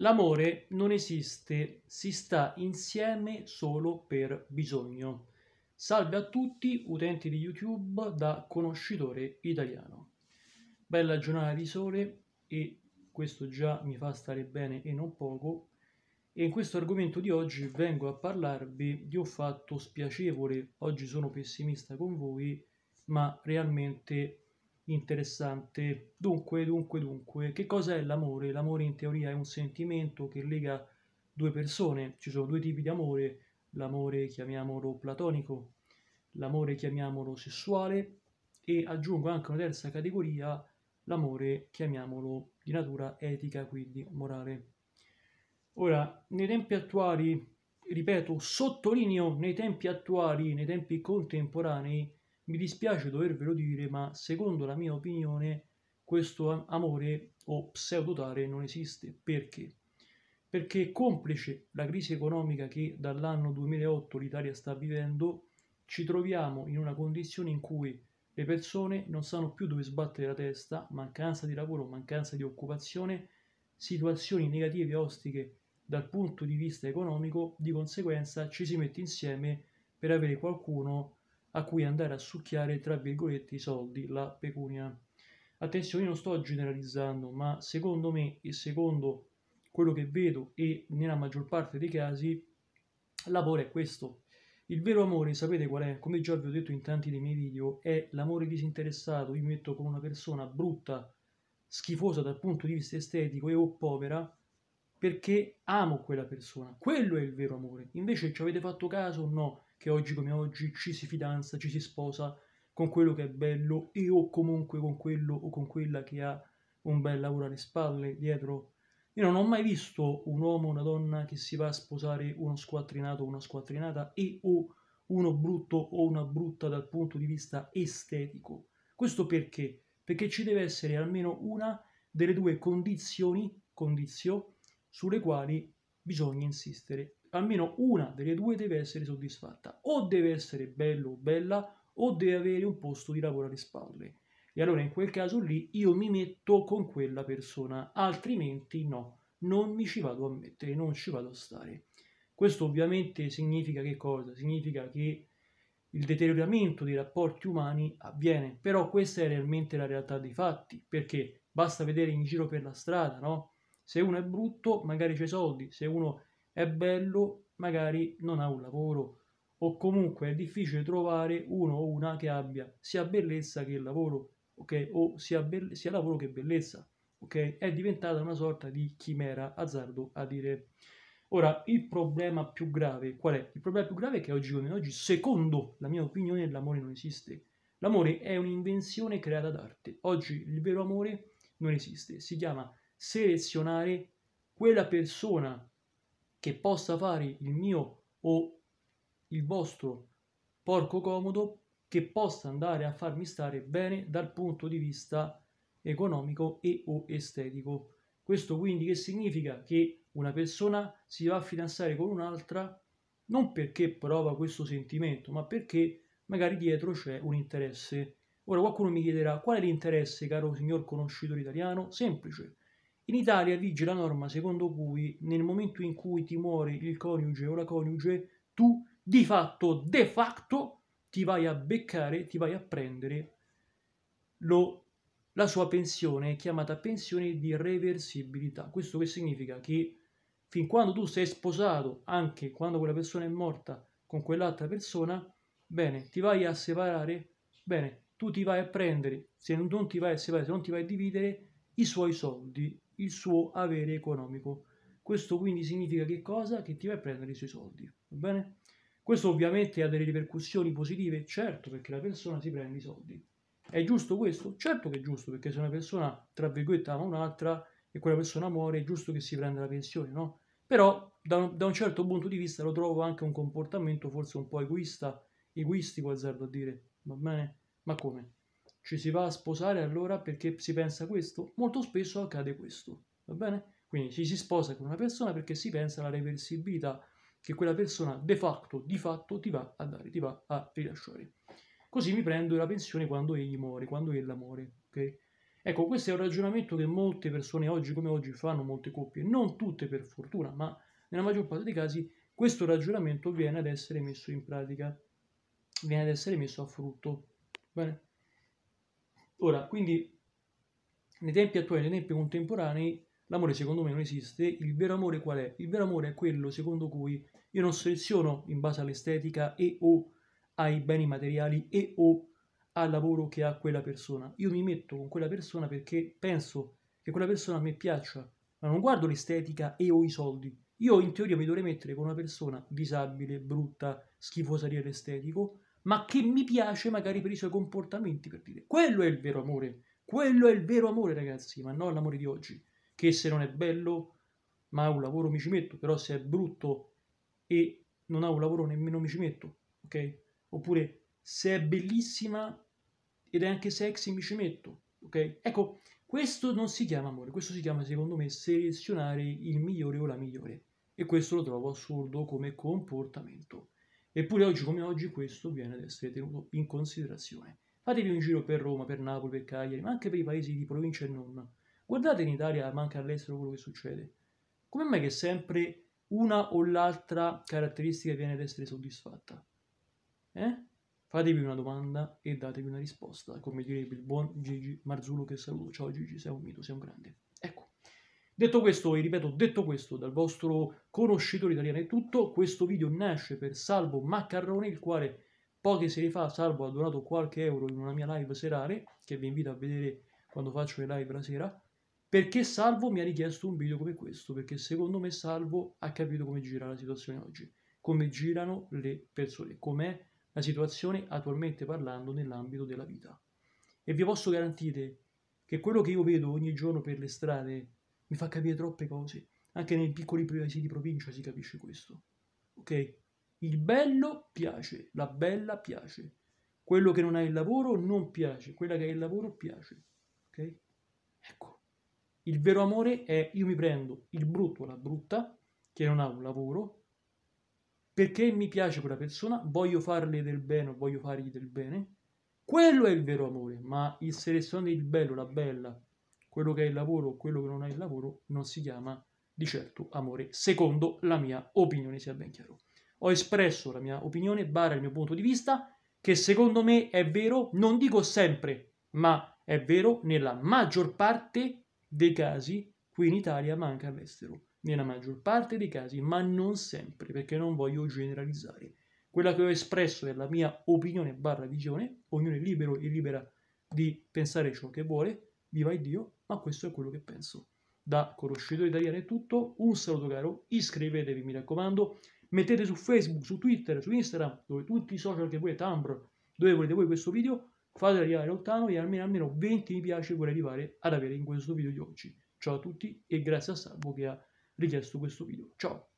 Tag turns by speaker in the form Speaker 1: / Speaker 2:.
Speaker 1: L'amore non esiste, si sta insieme solo per bisogno. Salve a tutti, utenti di YouTube da conoscitore italiano. Bella giornata di sole e questo già mi fa stare bene e non poco. E in questo argomento di oggi vengo a parlarvi di un fatto spiacevole. Oggi sono pessimista con voi, ma realmente interessante. Dunque, dunque, dunque, che cos'è l'amore? L'amore in teoria è un sentimento che lega due persone, ci sono due tipi di amore, l'amore chiamiamolo platonico, l'amore chiamiamolo sessuale e aggiungo anche una terza categoria, l'amore chiamiamolo di natura etica, quindi morale. Ora, nei tempi attuali, ripeto, sottolineo nei tempi attuali, nei tempi contemporanei, mi dispiace dovervelo dire, ma secondo la mia opinione questo amore o pseudotare non esiste. Perché? Perché complice la crisi economica che dall'anno 2008 l'Italia sta vivendo, ci troviamo in una condizione in cui le persone non sanno più dove sbattere la testa, mancanza di lavoro, mancanza di occupazione, situazioni negative e ostiche dal punto di vista economico, di conseguenza ci si mette insieme per avere qualcuno a cui andare a succhiare tra virgolette i soldi, la pecunia. Attenzione, io non sto generalizzando, ma secondo me e secondo quello che vedo e nella maggior parte dei casi, l'amore è questo. Il vero amore, sapete qual è? Come già vi ho detto in tanti dei miei video, è l'amore disinteressato. Io mi metto con una persona brutta, schifosa dal punto di vista estetico e o povera, perché amo quella persona. Quello è il vero amore. Invece ci avete fatto caso o no? che oggi come oggi ci si fidanza, ci si sposa con quello che è bello e o comunque con quello o con quella che ha un bel lavoro alle spalle dietro. Io non ho mai visto un uomo o una donna che si va a sposare uno squattrinato o una squattrinata e o uno brutto o una brutta dal punto di vista estetico. Questo perché? Perché ci deve essere almeno una delle due condizioni, condizio, sulle quali bisogna insistere almeno una delle due deve essere soddisfatta, o deve essere bello o bella, o deve avere un posto di lavoro alle spalle. E allora in quel caso lì io mi metto con quella persona, altrimenti no, non mi ci vado a mettere, non ci vado a stare. Questo ovviamente significa che cosa? Significa che il deterioramento dei rapporti umani avviene, però questa è realmente la realtà dei fatti, perché basta vedere in giro per la strada, no? Se uno è brutto, magari c'è soldi, se uno è bello, magari non ha un lavoro o comunque è difficile trovare uno o una che abbia sia bellezza che lavoro, ok? O sia, be- sia lavoro che bellezza, ok? È diventata una sorta di chimera, azzardo a dire. Ora, il problema più grave qual è? Il problema più grave è che oggi come oggi, secondo la mia opinione, l'amore non esiste. L'amore è un'invenzione creata d'arte. Oggi il vero amore non esiste. Si chiama selezionare quella persona che possa fare il mio o il vostro porco comodo, che possa andare a farmi stare bene dal punto di vista economico e o estetico. Questo quindi che significa che una persona si va a fidanzare con un'altra non perché prova questo sentimento, ma perché magari dietro c'è un interesse. Ora qualcuno mi chiederà qual è l'interesse, caro signor conoscitore italiano? Semplice, in Italia vige la norma secondo cui nel momento in cui ti muore il coniuge o la coniuge, tu di fatto, de facto, ti vai a beccare, ti vai a prendere lo, la sua pensione, chiamata pensione di reversibilità. Questo che significa che fin quando tu sei sposato, anche quando quella persona è morta con quell'altra persona, bene, ti vai a separare, bene, tu ti vai a prendere, se non ti vai a separare, se non ti vai a dividere, i suoi soldi il suo avere economico. Questo quindi significa che cosa? Che ti vai a prendere i suoi soldi, va bene? Questo ovviamente ha delle ripercussioni positive, certo, perché la persona si prende i soldi. È giusto questo? Certo che è giusto, perché se una persona, tra virgolette, ama un'altra e quella persona muore, è giusto che si prenda la pensione, no? Però, da un, da un certo punto di vista, lo trovo anche un comportamento forse un po' egoista, egoistico, azzardo a dire, va bene? Ma come? ci si va a sposare allora perché si pensa questo? Molto spesso accade questo, va bene? Quindi ci si sposa con una persona perché si pensa alla reversibilità che quella persona de facto, di fatto ti va a dare, ti va a rilasciare. Così mi prendo la pensione quando egli muore, quando ella muore, ok? Ecco, questo è un ragionamento che molte persone oggi come oggi fanno, molte coppie, non tutte per fortuna, ma nella maggior parte dei casi questo ragionamento viene ad essere messo in pratica, viene ad essere messo a frutto. Bene? Ora, quindi, nei tempi attuali, nei tempi contemporanei, l'amore secondo me non esiste. Il vero amore qual è? Il vero amore è quello secondo cui io non seleziono in base all'estetica e o ai beni materiali e o al lavoro che ha quella persona. Io mi metto con quella persona perché penso che quella persona a me piaccia, ma non guardo l'estetica e o i soldi. Io in teoria mi dovrei mettere con una persona disabile, brutta, schifosa di estetico, ma che mi piace magari per i suoi comportamenti, per dire. Quello è il vero amore, quello è il vero amore ragazzi, ma non l'amore di oggi, che se non è bello, ma ha un lavoro mi ci metto, però se è brutto e non ha un lavoro nemmeno mi ci metto, ok? Oppure se è bellissima ed è anche sexy mi ci metto, ok? Ecco, questo non si chiama amore, questo si chiama secondo me selezionare il migliore o la migliore e questo lo trovo assurdo come comportamento. Eppure oggi come oggi questo viene ad essere tenuto in considerazione. Fatevi un giro per Roma, per Napoli, per Cagliari, ma anche per i paesi di provincia e non. Guardate in Italia, ma anche all'estero quello che succede. Come mai che sempre una o l'altra caratteristica viene ad essere soddisfatta? Eh? Fatevi una domanda e datevi una risposta, come direbbe il buon Gigi Marzullo che saluto. Ciao Gigi, sei un mito, sei un grande. Detto questo, e ripeto, detto questo, dal vostro conoscitore italiano è tutto, questo video nasce per Salvo Maccarrone, il quale poche sere fa Salvo ha donato qualche euro in una mia live serale, che vi invito a vedere quando faccio le live la sera, perché Salvo mi ha richiesto un video come questo, perché secondo me Salvo ha capito come gira la situazione oggi, come girano le persone, com'è la situazione attualmente parlando nell'ambito della vita. E vi posso garantire che quello che io vedo ogni giorno per le strade mi fa capire troppe cose. Anche nei piccoli paesi di provincia si capisce questo. Ok? Il bello piace, la bella piace. Quello che non ha il lavoro non piace, quella che ha il lavoro piace. Ok? Ecco. Il vero amore è io mi prendo il brutto o la brutta che non ha un lavoro perché mi piace quella persona, voglio farle del bene, o voglio fargli del bene. Quello è il vero amore, ma il selezionare il bello, la bella, quello che è il lavoro o quello che non è il lavoro non si chiama di certo amore, secondo la mia opinione, sia ben chiaro. Ho espresso la mia opinione, barra il mio punto di vista, che secondo me è vero, non dico sempre, ma è vero nella maggior parte dei casi, qui in Italia ma anche all'estero, nella maggior parte dei casi, ma non sempre, perché non voglio generalizzare. Quella che ho espresso è la mia opinione barra visione, ognuno è libero e libera di pensare ciò che vuole, viva Dio, ma questo è quello che penso. Da Conoscitore Italiano è tutto, un saluto caro, iscrivetevi mi raccomando, mettete su Facebook, su Twitter, su Instagram, dove tutti i social che volete, Tumblr, dove volete voi questo video, fatelo arrivare lontano e almeno, almeno 20 mi piace vorrei arrivare ad avere in questo video di oggi. Ciao a tutti e grazie a Salvo che ha richiesto questo video. Ciao!